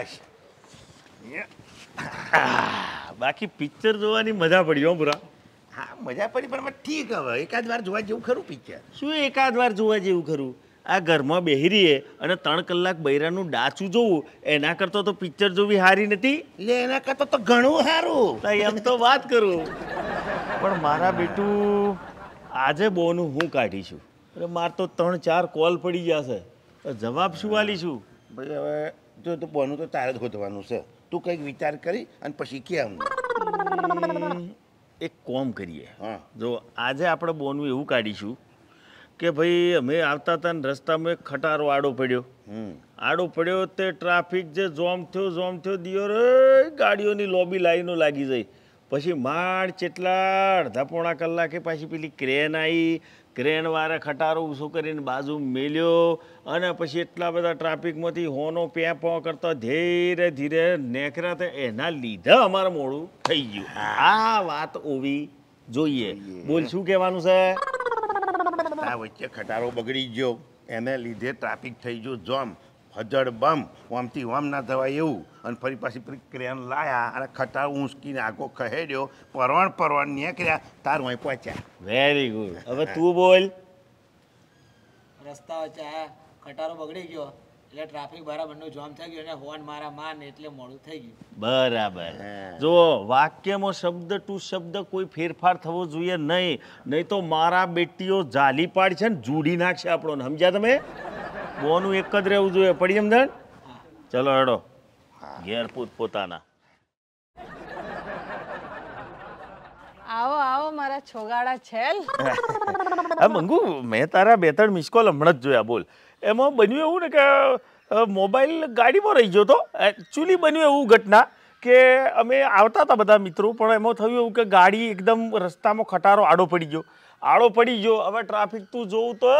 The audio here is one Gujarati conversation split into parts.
આશ બાકી પિક્ચર જોવાની મજા પડી હો બુરા હા મજા પડી પણ ઠીક હવે એકાદ વાર જોવા જેવું ખરું પિક્ચર શું એકાદ વાર જોવા જેવું ખરું આ ઘરમાં બેહી અને ત્રણ કલાક બૈરાનું ડાચું જોવું એના કરતો તો પિક્ચર જોવી સારી નથી એટલે એના કરતાં તો ઘણું સારું એમ તો વાત કરું પણ મારા બેટું આજે બોનું હું કાઢી છું અરે માર તો ત્રણ ચાર કોલ પડી ગયા છે જવાબ શું વાલી છું ભાઈ હવે તો તો બોનું તો તારે જ શોધવાનું છે તું કંઈક વિચાર કરી અને પછી કે અમને એક કોમ કરીએ હા જો આજે આપણે બોનું એવું કાઢીશું કે ભાઈ અમે આવતા હતા ને રસ્તામાં એક ખટારો આડો પડ્યો આડો પડ્યો તે ટ્રાફિક જે જોમ થયો જોમ થયો દિયો રે ગાડીઓની લોબી લાઈનો લાગી જાય પછી માંડ ચેટલા અડધા પોણા કલાકે પાછી પેલી ક્રેન આવી ક્રેનવાળા ખટારો ઊંસો કરીને બાજુ મેલ્યો અને પછી એટલા બધા ટ્રાફિકમાંથી હોનો પ્યાં પો કરતા ધીરે ધીરે નેકરા તો એના લીધે અમારે મોડું થઈ ગયું આ વાત ઓવી જોઈએ બોલ શું કહેવાનું છે આ વચ્ચે ખટારો બગડી ગયો એને લીધે ટ્રાફિક થઈ ગયો જોમ હજડ બમ વામથી વામ ના થવાય એવું અને ફરી પાછી ક્રેન લાયા અને ખટાર ઊંચકીને આખો ખહેડ્યો પરવણ પરવણ નીકળ્યા તાર અહીં પહોંચ્યા વેરી ગુડ હવે તું બોલ રસ્તા વચ્ચે ખટારો બગડી ગયો એટલે ટ્રાફિક બરાબરનું જામ થઈ ગયું અને હોર્ન મારા માન એટલે મોડું થઈ ગયું બરાબર જો વાક્યમાં શબ્દ ટુ શબ્દ કોઈ ફેરફાર થવો જોઈએ નહીં નહીં તો મારા બેટીઓ જાલી પાડ છે ને જુડી નાખશે આપણો સમજ્યા તમે બોનું એક જ રહેવું જોઈએ પડી સમજણ ચલો હેડો ઘેર પૂત પોતાના આવો આવો મારા છોગાડા છેલ આ મંગુ મેં તારા બે ત્રણ મિસ કોલ હમણાં જ જોયા બોલ એમાં બન્યું એવું ને કે મોબાઈલ ગાડીમાં રહી ગયો તો એકચ્યુઅલી બન્યું એવું ઘટના કે અમે આવતા હતા બધા મિત્રો પણ એમાં થયું એવું કે ગાડી એકદમ રસ્તામાં ખટારો આડો પડી ગયો આડો પડી ગયો હવે ટ્રાફિક તું જોઉં તો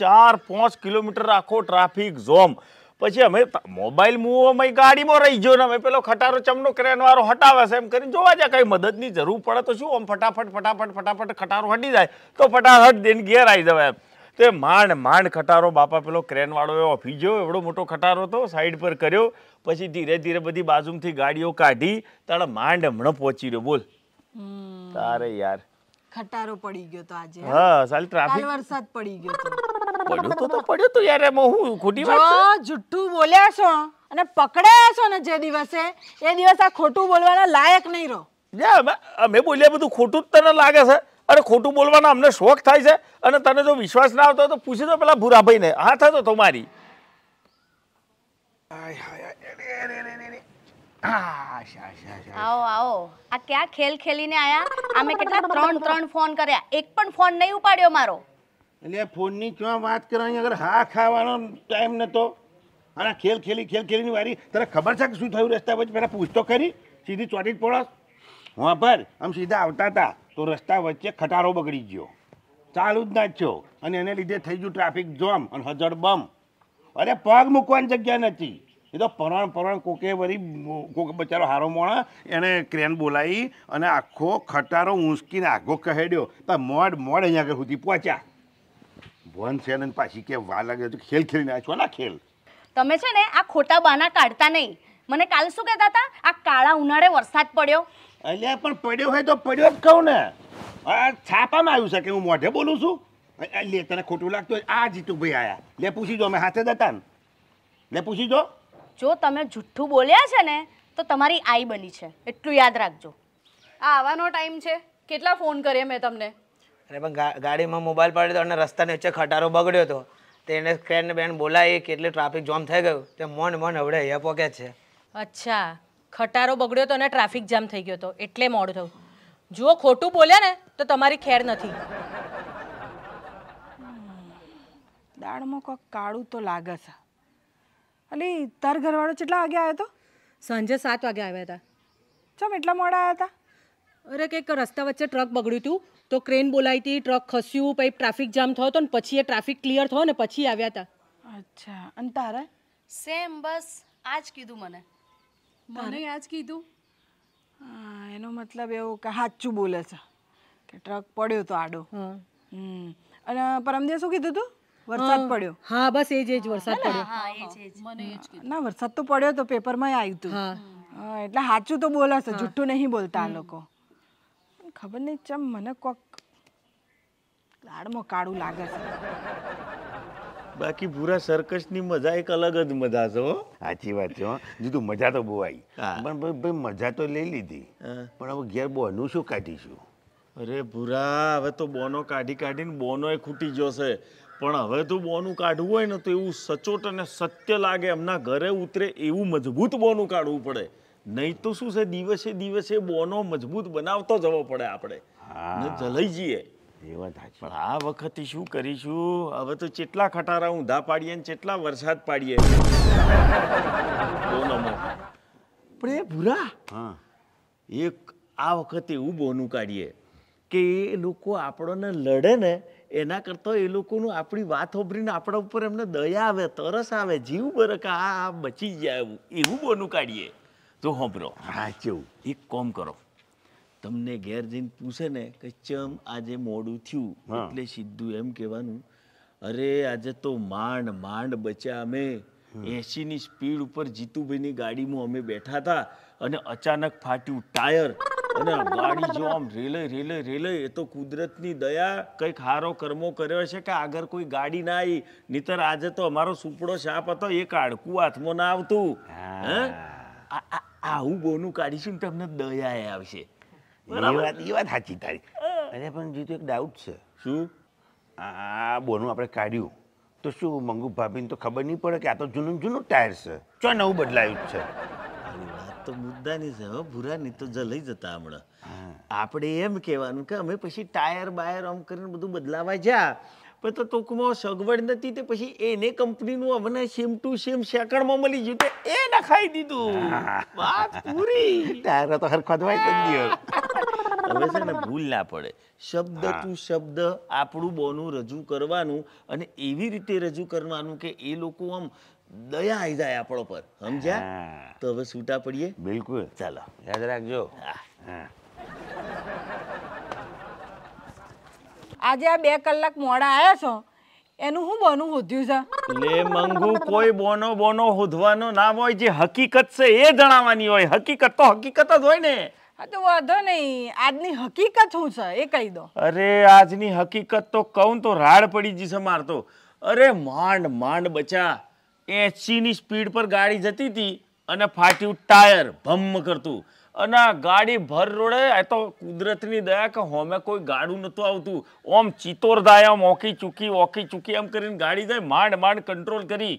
ચાર પાંચ કિલોમીટર આખો ટ્રાફિક જોમ પછી અમે મોબાઈલ મૂવમાં ગાડીમાં રહી ગયો ને અમે પેલો ખટારો ચમનો ક્રેનવાળો હટાવે છે એમ કરીને જોવા જાય કંઈ મદદની જરૂર પડે તો શું આમ ફટાફટ ફટાફટ ફટાફટ ખટારો હટી જાય તો ફટાફટ દેન ઘેર આવી જવાય તો એ માંડ માંડ ખટારો બાપા પેલો ક્રેનવાળો એ ઓફી ગયો એવડો મોટો ખટારો હતો સાઈડ પર કર્યો પછી ધીરે ધીરે બધી બાજુમાંથી ગાડીઓ કાઢી તારા માંડ હમણાં પહોંચી રહ્યો બોલ તારે યાર ખટારો પડી ગયો તો આજે હા સાલી ટ્રાફિક કાલ વરસાદ પડી ગયો તો પડ્યો તો તો પડ્યો તો યાર એમાં હું ખોટી વાત જો જુઠ્ઠું બોલ્યા છો અને પકડાયા છો ને જે દિવસે એ દિવસ આ ખોટું બોલવાના લાયક નહીં રહો અમે બોલ્યા બધું ખોટું જ તને લાગે છે અરે ખોટું બોલવાનો અમને શોખ થાય છે અને તને જો વિશ્વાસ ના આવતો તો પૂછી દો પેલા ને હા થતો તમારી આય હાય આવો આવો આ ક્યાં ખેલ ખેલીને આયા અમે કેટલા ત્રણ ત્રણ ફોન કર્યા એક પણ ફોન નહીં ઉપાડ્યો મારો એટલે ફોનની ક્યાં વાત કરવાની અગર હા ખાવાનો ટાઈમ નતો અને ખેલ ખેલી ખેલ ખેલીની વારી તને ખબર છે કે શું થયું રસ્તા વચ્ચે પહેલાં પૂછતો ખરી સીધી ચોટી પોળસ હું પર આમ સીધા આવતા હતા તો રસ્તા વચ્ચે ખટારો બગડી ગયો ચાલુ જ ના છો અને એને લીધે થઈ ગયું ટ્રાફિક જોમ અને હજડ બમ અરે પગ મૂકવાની જગ્યા નથી એ તો પરણ પરણ કોકે વળી કોક બચારો હારો મોણા એને ક્રેન બોલાવી અને આખો ખટારો ઊંચકીને આઘો કહેડ્યો તો મોડ મોડ અહીંયા આગળ સુધી પહોંચ્યા ભવન છે અને પાછી કે વા લાગે તો ખેલ ખેલી નાખ્યો ના ખેલ તમે છે ને આ ખોટા બાના કાઢતા નહીં મને કાલ શું કહેતા હતા આ કાળા ઉનાળે વરસાદ પડ્યો એટલે પણ પડ્યો હોય તો પડ્યો જ કહું ને છાપામાં આવ્યું છે કે હું મોઢે બોલું છું લે તને ખોટું લાગતું આ જીતુભાઈ આયા લે પૂછી જો અમે હાથે જ હતા ને લે પૂછી જો જો તમે જુઠ્ઠું બોલ્યા છે ને તો તમારી આઈ બની છે એટલું યાદ રાખજો આ આવવાનો ટાઈમ છે કેટલા ફોન કર્યા મેં તમને અરે પણ ગાડીમાં મોબાઈલ પડ્યો અને રસ્તાને વચ્ચે ખટારો બગડ્યો હતો તેને ફ્રેન્ડ બેન બોલાવી કે એટલે ટ્રાફિક જામ થઈ ગયું તે મન મન હવડે અહીંયા પોકે છે અચ્છા ખટારો બગડ્યો હતો અને ટ્રાફિક જામ થઈ ગયો હતો એટલે મોડું થયું જો ખોટું બોલ્યા ને તો તમારી ખેર નથી દાળમાં કોઈ કાળું તો લાગે છે અલી તાર ઘરવાળો કેટલા વાગે આવ્યો તો સાંજે સાત વાગે આવ્યા હતા ચમ એટલા મોડા આવ્યા હતા અરે કંઈક રસ્તા વચ્ચે ટ્રક બગડ્યું હતું તો ક્રેન બોલાવી હતી ટ્રક ખસ્યું પછી ટ્રાફિક જામ થયો હતો ને પછી એ ટ્રાફિક ક્લિયર થયો ને પછી આવ્યા હતા અચ્છા અને તારે સેમ બસ આ જ કીધું મને મને જ કીધું એનો મતલબ એવું કે સાચું બોલે છે કે ટ્રક પડ્યો તો આડો અને પરમદે શું કીધું તું વરસાદ પડ્યો હા બસ એ જ એ વરસાદ પડ્યો ના વરસાદ તો પડ્યો તો પેપરમાં આવ્યું હતું એટલે સાચું તો બોલાશે જુઠ્ઠું નહીં બોલતા આ લોકો ખબર નહીં ચમ મને કોક લાડમાં કાળું લાગે છે બાકી પૂરા સર્કસની મજા એક અલગ જ મજા છે સાચી વાત છે જીધું મજા તો બહુ આવી પણ ભાઈ મજા તો લઈ લીધી પણ હવે ઘેર બોનું શું કાઢીશું અરે ભૂરા હવે તો બોનો કાઢી કાઢીને બોનોય ખૂટી ગયો પણ હવે તો બોનું કાઢવું હોય ને તો એવું સચોટ અને સત્ય લાગે એમના ઘરે ઉતરે એવું મજબૂત બોનું કાઢવું પડે નહીં તો શું છે દિવસે દિવસે બોનો મજબૂત બનાવતો જવો પડે આપણે ને જલાઈ જઈએ એ વાત પણ આ વખતે શું કરીશું હવે તો ચેટલા ખટારા ઊંધા પાડીએ ને ચેટલા વરસાદ પાડીએ પણ એ ભૂરા હા એક આ વખતે એવું બોનું કાઢીએ કે એ લોકો આપણને લડે ને એના કરતાં એ લોકોનું આપણી વાત સાંભળીને આપણા ઉપર એમને દયા આવે તરસ આવે જીવ બરક આ બચી ગયા એવું એવું બોનું કાઢીએ તો સાંભળો હા કેવું એક કોમ કરો તમને ઘેર જઈને પૂછે ને કે ચમ આજે મોડું થયું એટલે સીધું એમ કહેવાનું અરે આજે તો માંડ માંડ બચ્યા અમે એસીની સ્પીડ ઉપર ની ગાડીમાં અમે બેઠા હતા અને અચાનક ફાટ્યું ટાયર અને ગાડી જો આમ રેલે રેલે રેલે એ તો કુદરતની દયા કંઈક હારો કર્મો કર્યો છે કે આગળ કોઈ ગાડી ના આવી નીતર આજે તો અમારો સુપડો સાપ હતો એ કાઢકું હાથમાં ના આવતું આવું બોનું કાઢીશું ને તમને દયા આવશે એ વાત એ વાત સાચી તારી અને પણ જીતું એક ડાઉટ છે શું આ બોનું આપણે કાઢ્યું તો શું મંગુ ભાભીને તો ખબર નહીં પડે કે આ તો જૂનું જૂનું ટાયર છે ચો નવું બદલાયું જ છે તો મુદ્દાની છે હો ભૂરાની તો જલાઈ જતા હમણાં આપણે એમ કહેવાનું કે અમે પછી ટાયર બાયર આમ કરીને બધું બદલાવા જ્યાં પણ તો ટૂંકમાં સગવડ નથી તે પછી એને કંપનીનું અમને સેમ ટુ સેમ સેકન્ડમાં મળી ગયું તે એ નખાઈ દીધું વાત પૂરી ટાયર તો હરખા દવાઈ કરી હવે છે ને ભૂલ ના પડે શબ્દ ટુ શબ્દ આપણું બોનું રજૂ કરવાનું અને એવી રીતે રજૂ કરવાનું કે એ લોકો આમ દયા આવી જાય આપણો પર સમજ્યા તો હવે છૂટા પડીએ બિલકુલ ચાલો યાદ રાખજો આજે આ બે કલાક મોડા આવ્યા છો એનું શું બોનું હોધ્યું છે લે મંગુ કોઈ બોનો બોનો હોધવાનો નામ હોય જે હકીકત છે એ જણાવવાની હોય હકીકત તો હકીકત જ હોય ને હા તો વાંધો નહીં આજની હકીકત શું છે એ કહી દો અરે આજની હકીકત તો કહું તો રાડ પડી જશે મારતો અરે માંડ માંડ બચા એસીની સ્પીડ પર ગાડી જતી હતી અને ફાટ્યું ટાયર ભમ કરતું અને ગાડી ભર રોડે આ તો કુદરતની દયા કે હોમે કોઈ ગાડું નહોતું આવતું ઓમ ચિત્તોર થાય આમ ઓકી ચૂકી ઓકી ચૂકી એમ કરીને ગાડી જાય માંડ માંડ કંટ્રોલ કરી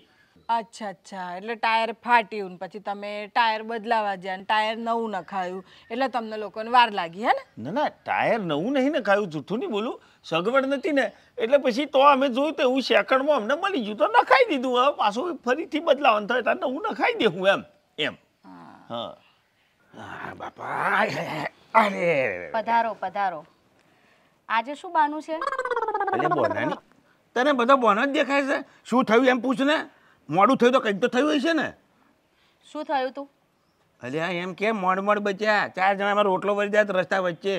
અચ્છા અચ્છા એટલે ટાયર ફાટ્યું પછી તમે ટાયર બદલાવા ગયા ટાયર નવું નખાયું એટલે તમને લોકોને વાર લાગી હે ને ના ના ટાયર નવું નહીં નખાયું જૂઠું નહીં બોલું સગવડ નથી ને એટલે પછી તો અમે જોયું તો એવું સેકન્ડમાં અમને મળી ગયું તો નખાઈ દીધું હવે પાછું ફરીથી બદલાવાનું થાય ત્યારે નવું નખાઈ દેવું એમ એમ હા બાપા અરે પધારો પધારો આજે શું બાનું છે તને બધા બોનો જ દેખાય છે શું થયું એમ પૂછ ને મોડું થયું તો કંઈક તો થયું હશે ને શું થયું તું અલ્યા એમ કે મોડ મોડ બચ્યા ચાર જણા અમારો રોટલો વળી જાય રસ્તા વચ્ચે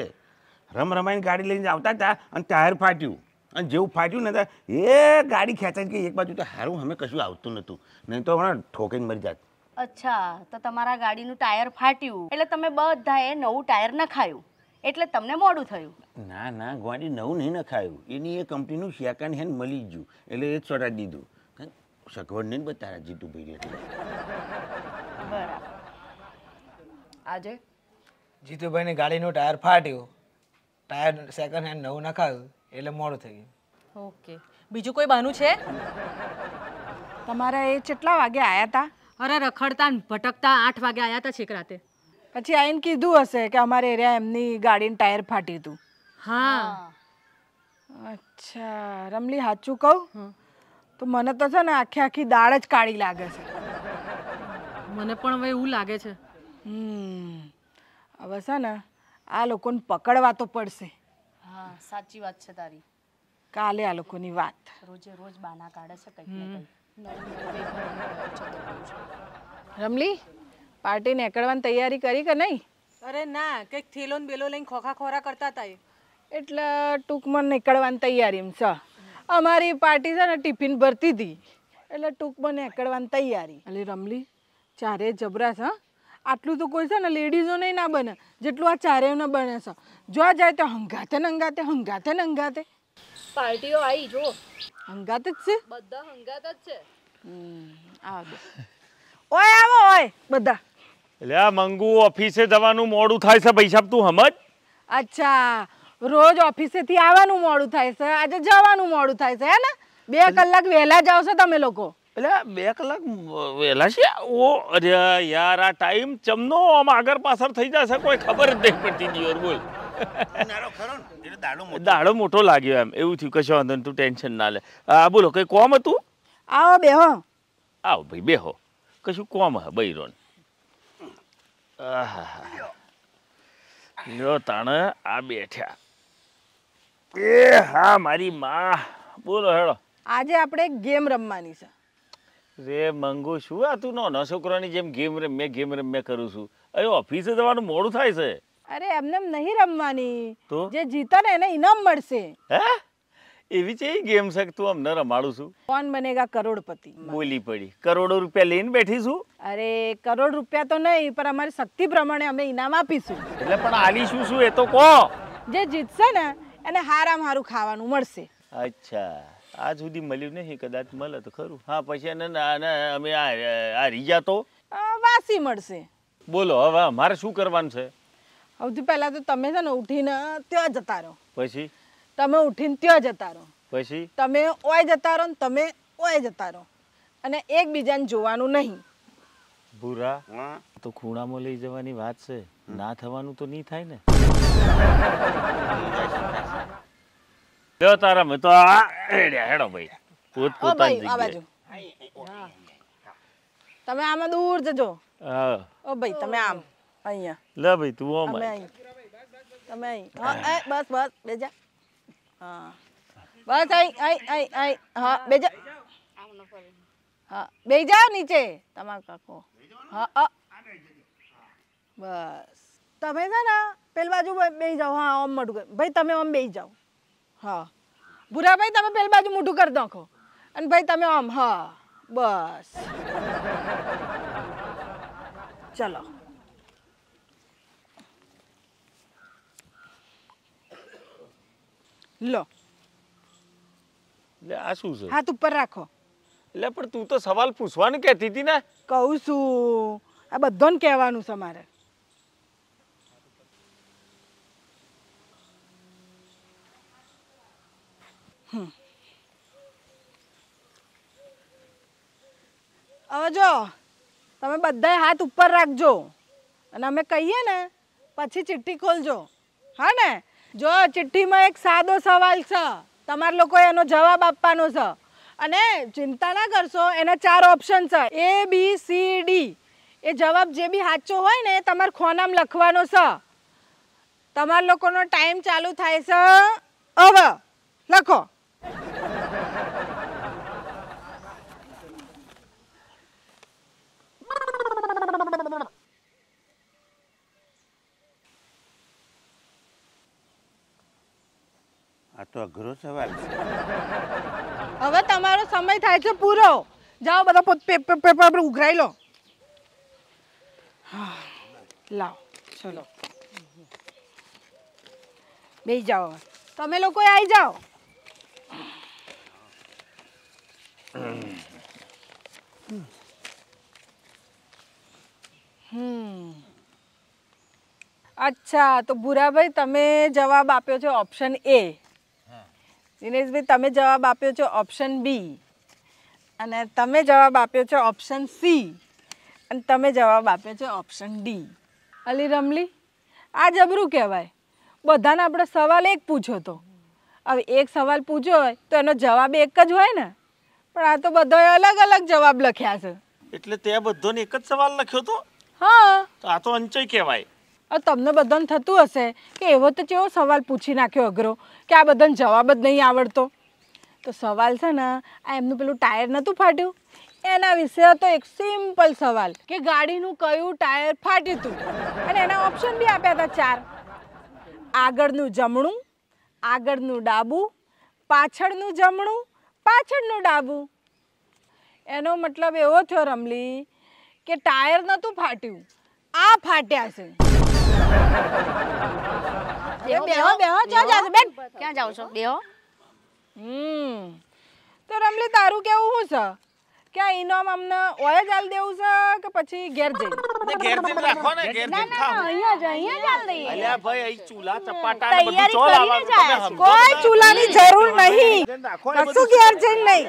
રમ રમાઈને ગાડી લઈને આવતા હતા અને ટાયર ફાટ્યું અને જેવું ફાટ્યું ને એ ગાડી ખેંચાઈ ગઈ એક બાજુ તો હારું અમે કશું આવતું નહોતું નહીં તો હમણાં ઠોકીને મરી જાત અચ્છા તો તમારા ગાડીનું ટાયર ફાટ્યું એટલે તમે બધા એ નવું ટાયર નખાયું એટલે તમને મોડું થયું ના ના ગોડી નવું નહીં નખાયું એની એ કંપનીનું સેકન્ડ હેન્ડ મળી ગયું એટલે એ જ દીધું સગવડ નહીં બતા રહ્યા જીતુભાઈને બરાબર આજે જીતુભાઈની ગાડીનું ટાયર ફાટ્યું ટાયર સેકન્ડ હેન્ડ નવું નખાયું એટલે મોડું થઈ ગયું ઓકે બીજું કોઈ બહાનું છે તમારા એ કેટલા વાગે આવ્યા હતા અરે રખડતા ને ભટકતા આઠ વાગે આવ્યા હતા છેક રાતે પછી આઈને કીધું હશે કે અમારે એરિયા એમની ગાડીનું ટાયર ફાટ્યું હતું હા અચ્છા રમલી સાચું કહું તો મને તો છે ને આખી આખી દાળ જ કાળી લાગે છે મને પણ હવે એવું લાગે છે હમ હવે છે ને આ લોકોને પકડવા તો પડશે હા સાચી વાત છે તારી કાલે આ લોકોની વાત રોજે રોજ બાના કાઢે છે કંઈક ને રમલી પાર્ટી એકડવાની તૈયારી કરી કે નહીં અરે ના કંઈક થેલો ને બેલો લઈને ખોખા ખોરા કરતા હતા એટલે ટૂંકમાં નીકળવાની તૈયારી એમ છે અમારી પાર્ટી છે ને ટિફિન ભરતી હતી એટલે ટૂંકમાં નેકળવાની તૈયારી એટલે રમલી ચારે જબરા છે આટલું તો કોઈ છે ને લેડીઝોને ના બને જેટલું આ ચારેયને બને છે જોવા જાય તો હંગાતે નંગાતે હંગાતે નંગાતે પાર્ટીઓ આવી જો હંગાત જ છે બધા હંગાત જ છે આવો ઓય આવો ઓય બધા એટલે આ મંગુ ઓફિસે જવાનું મોડું થાય છે પૈસા તું સમજ અચ્છા રોજ ઓફિસેથી આવવાનું મોડું થાય છે આજે જવાનું મોડું થાય છે હે ને બે કલાક વહેલા જાવ છો તમે લોકો એટલે બે કલાક વહેલા છે ઓ અરે યાર આ ટાઈમ ચમનો આમ આગળ પાછળ થઈ જશે કોઈ ખબર જ નહીં પડતી જીવર બોલ દાડો મોટો લાગ્યો એમ એવું થયું કશો વાંધો તું ટેન્શન ના લે આ બોલો કઈ કોમ હતું આવો બેહો આવો ભાઈ બે હો કશું કોમ હે બૈરોન લ્યો તાણે આ બેઠ્યા એ હા મારી માં બોલો હેડો આજે આપણે એક ગેમ રમવાની છે રે મંગુ શું આ તું નાનો છોકરાની જેમ ગેમ રમ મેં ગેમ રમે કરું છું અરે ઓફિસે જવાનું મોડું થાય છે અરે એમને નહીં રમવાની જે જીતે ને એને ઇનામ મળશે હે એવી છે ગેમ છે તું અમને રમાડું છું કોણ બનેગા કરોડપતિ બોલી પડી કરોડો રૂપિયા લઈને બેઠી છું અરે કરોડ રૂપિયા તો નહીં પણ અમારી શક્તિ પ્રમાણે અમે ઇનામ આપીશું એટલે પણ આલી શું શું એ તો કહો જે જીતશે ને અને હારામ હારું ખાવાનું મળશે અચ્છા આ સુધી મળ્યું નહીં કદાચ મળે તો ખરું હા પછી એને અમે આ રીજા તો વાસી મળશે બોલો હવે મારે શું કરવાનું છે સૌથી પહેલા તો તમે છે ને ઉઠીને ત્યાં જતા રહો પછી તમે ઉઠીને ત્યાં જતા રહો પછી તમે ઓય જતા રહો ને તમે ઓય જતા રહો અને એકબીજાને જોવાનું નહીં ભૂરા તો ખૂણામાં લઈ જવાની વાત છે ના થવાનું તો નહીં થાય ને જો તારા ભાઈ તો આ રેડ્યા હેડો ભાઈ પોત પોતાની જગ્યાએ તમે આમ દૂર જજો હા ઓ ભાઈ તમે આમ અહીંયા લે ભાઈ તું આમ તમે અહીં હા એ બસ બસ બેજા હા બસ આઈ આઈ આઈ આઈ હા બેજા હા બે નીચે તમારો કાકો હા બસ તમે છે ને પેલ બાજુ બે જાઓ હા આમ મોઢું કર ભાઈ તમે આમ બે જાઓ હા ભૂરાભાઈ તમે પેલી બાજુ મોઢું કરી નાખો અને ભાઈ તમે આમ હા બસ ચલો લો લે આ શું છે હાથ ઉપર રાખો એટલે પણ તું તો સવાલ પૂછવાનું કહેતી હતી ને કહું છું આ બધાને કહેવાનું છે મારે હવે જો તમે બધા હાથ ઉપર રાખજો અને અમે કહીએ ને પછી ચિઠ્ઠી ખોલજો હા ને જો ચિઠ્ઠીમાં એક સાદો સવાલ છે તમારે લોકોએ એનો જવાબ આપવાનો છે અને ચિંતા ના કરશો એના ચાર ઓપ્શન છે એ બી સી ડી એ જવાબ જે બી સાચો હોય ને એ તમારે ખોનામ લખવાનો છે તમારા લોકોનો ટાઈમ ચાલુ થાય છે હવે લખો આ તો અઘરો સવાલ છે હવે તમારો સમય થાય છે પૂરો જાઓ બધા પોત પેપર પર ઉઘરાઈ લો લાવો ચલો બે જાઓ તમે લોકો આવી જાઓ અચ્છા તો ભૂરાભાઈ તમે જવાબ આપ્યો છે ઓપ્શન એ દિનેશભાઈ તમે જવાબ આપ્યો છો ઓપ્શન બી અને તમે જવાબ આપ્યો છો ઓપ્શન સી અને તમે જવાબ આપ્યો છે ઓપ્શન ડી અલી રમલી આ જબરું કહેવાય બધાને આપણે સવાલ એક પૂછ્યો હતો હવે એક સવાલ પૂછ્યો હોય તો એનો જવાબ એક જ હોય ને પણ આ તો બધાએ અલગ અલગ જવાબ લખ્યા છે એટલે તે બધોને એક જ સવાલ લખ્યો હતો હા તો આ તો અંચય કહેવાય તમને બધાને થતું હશે કે એવો તો કેવો સવાલ પૂછી નાખ્યો અઘરો કે આ બધાને જવાબ જ નહીં આવડતો તો સવાલ છે ને આ એમનું પેલું ટાયર નહોતું ફાટ્યું એના વિશે હતો એક સિમ્પલ સવાલ કે ગાડીનું કયું ટાયર ફાટ્યું હતું અને એના ઓપ્શન બી આપ્યા હતા ચાર આગળનું જમણું આગળનું ડાબું પાછળનું જમણું પાછળનું ડાબું એનો મતલબ એવો થયો રમલી કે ટાયર નહોતું ફાટ્યું આ ફાટ્યા છે તારું કેવું શું છે કોઈ ચૂલાની જરૂર નહીં કશું ઘેર જઈ નહીં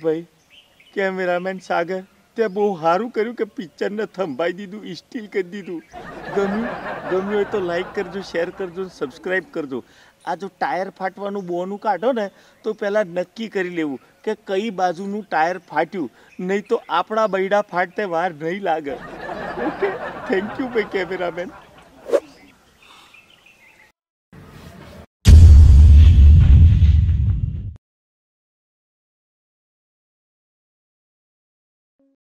ભાઈ કેમેરામેન સાગર તે બહુ સારું કર્યું કે પિક્ચરને થંભાઈ દીધું સ્ટીલ કરી દીધું ગમ્યું ગમ્યું હોય તો લાઈક કરજો શેર કરજો સબસ્ક્રાઈબ કરજો આ જો ટાયર ફાટવાનું બોનું કાઢો ને તો પહેલાં નક્કી કરી લેવું કે કઈ બાજુનું ટાયર ફાટ્યું નહીં તો આપણા બૈડા ફાટતે વાર નહીં લાગે ઓકે થેન્ક યુ ભાઈ કેમેરામેન